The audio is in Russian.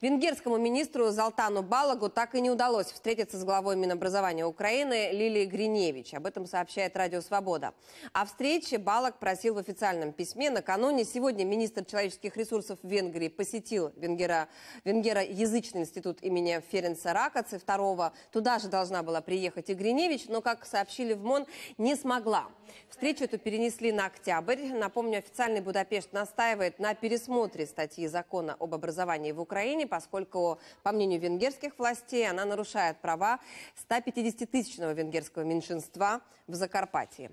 Венгерскому министру Золтану Балагу так и не удалось встретиться с главой Минобразования Украины Лилией Гриневич. Об этом сообщает Радио Свобода. О встрече Балаг просил в официальном письме. Накануне сегодня министр человеческих ресурсов Венгрии посетил венгера, Венгера Язычный институт имени Ференца Ракоцы второго. Туда же должна была приехать и Гриневич, но, как сообщили в МОН, не смогла. Встречу эту перенесли на октябрь. Напомню, официальный Будапешт настаивает на пересмотре статьи закона об образовании в Украине решений, поскольку, по мнению венгерских властей, она нарушает права 150-тысячного венгерского меньшинства в Закарпатье.